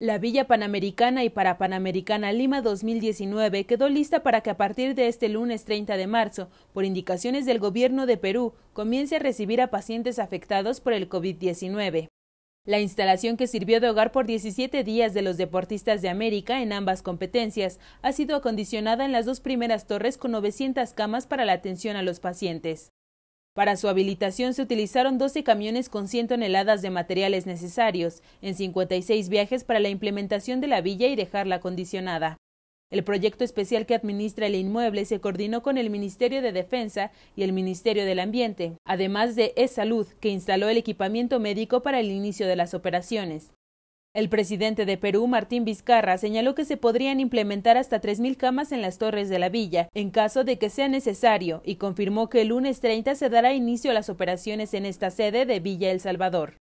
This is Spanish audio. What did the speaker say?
La Villa Panamericana y Parapanamericana Lima 2019 quedó lista para que a partir de este lunes 30 de marzo, por indicaciones del gobierno de Perú, comience a recibir a pacientes afectados por el COVID-19. La instalación que sirvió de hogar por 17 días de los deportistas de América en ambas competencias ha sido acondicionada en las dos primeras torres con 900 camas para la atención a los pacientes. Para su habilitación se utilizaron 12 camiones con 100 toneladas de materiales necesarios, en 56 viajes para la implementación de la villa y dejarla acondicionada. El proyecto especial que administra el inmueble se coordinó con el Ministerio de Defensa y el Ministerio del Ambiente, además de eSalud, que instaló el equipamiento médico para el inicio de las operaciones. El presidente de Perú, Martín Vizcarra, señaló que se podrían implementar hasta 3.000 camas en las torres de la villa, en caso de que sea necesario, y confirmó que el lunes 30 se dará inicio a las operaciones en esta sede de Villa El Salvador.